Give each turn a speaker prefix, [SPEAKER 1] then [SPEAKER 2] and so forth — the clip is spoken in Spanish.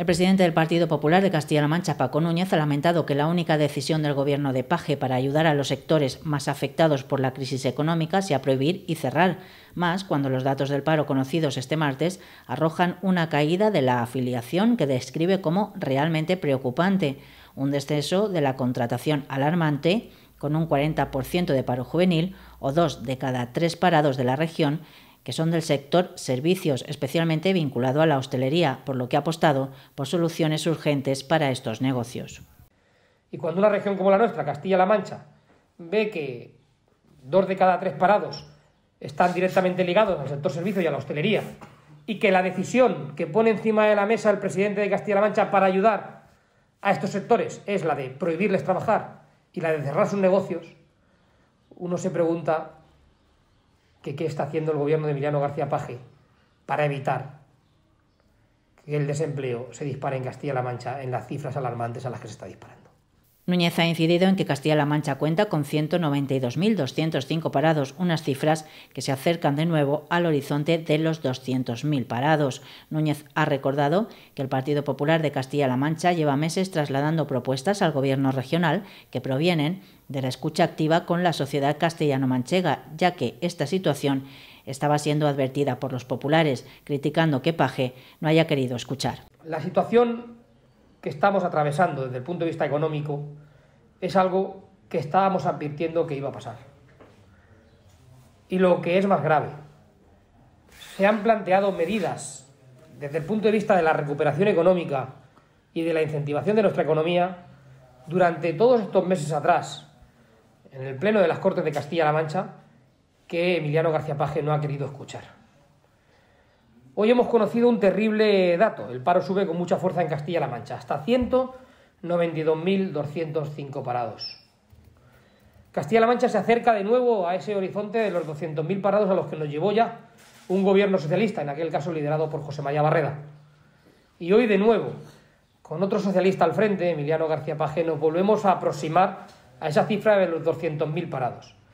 [SPEAKER 1] El presidente del Partido Popular de Castilla-La Mancha, Paco Núñez, ha lamentado que la única decisión del gobierno de Paje para ayudar a los sectores más afectados por la crisis económica sea prohibir y cerrar, más cuando los datos del paro conocidos este martes arrojan una caída de la afiliación que describe como realmente preocupante, un descenso de la contratación alarmante con un 40% de paro juvenil o dos de cada tres parados de la región que son del sector servicios, especialmente vinculado a la hostelería, por lo que ha apostado por soluciones urgentes para estos negocios.
[SPEAKER 2] Y cuando una región como la nuestra, Castilla-La Mancha, ve que dos de cada tres parados están directamente ligados al sector servicios y a la hostelería, y que la decisión que pone encima de la mesa el presidente de Castilla-La Mancha para ayudar a estos sectores es la de prohibirles trabajar y la de cerrar sus negocios, uno se pregunta qué está haciendo el gobierno de Emiliano García Paje para evitar que el desempleo se dispare en Castilla-La Mancha en las cifras alarmantes a las que se está disparando.
[SPEAKER 1] Núñez ha incidido en que Castilla-La Mancha cuenta con 192.205 parados, unas cifras que se acercan de nuevo al horizonte de los 200.000 parados. Núñez ha recordado que el Partido Popular de Castilla-La Mancha lleva meses trasladando propuestas al Gobierno regional que provienen de la escucha activa con la sociedad castellano-manchega, ya que esta situación estaba siendo advertida por los populares, criticando que Paje no haya querido escuchar.
[SPEAKER 2] La situación que estamos atravesando desde el punto de vista económico es algo que estábamos advirtiendo que iba a pasar. Y lo que es más grave, se han planteado medidas desde el punto de vista de la recuperación económica y de la incentivación de nuestra economía durante todos estos meses atrás, en el Pleno de las Cortes de Castilla-La Mancha, que Emiliano García Paje no ha querido escuchar. Hoy hemos conocido un terrible dato. El paro sube con mucha fuerza en Castilla-La Mancha, hasta 192.205 parados. Castilla-La Mancha se acerca de nuevo a ese horizonte de los 200.000 parados a los que nos llevó ya un gobierno socialista, en aquel caso liderado por José María Barreda. Y hoy de nuevo, con otro socialista al frente, Emiliano García Paje, nos volvemos a aproximar a esa cifra de los 200.000 parados.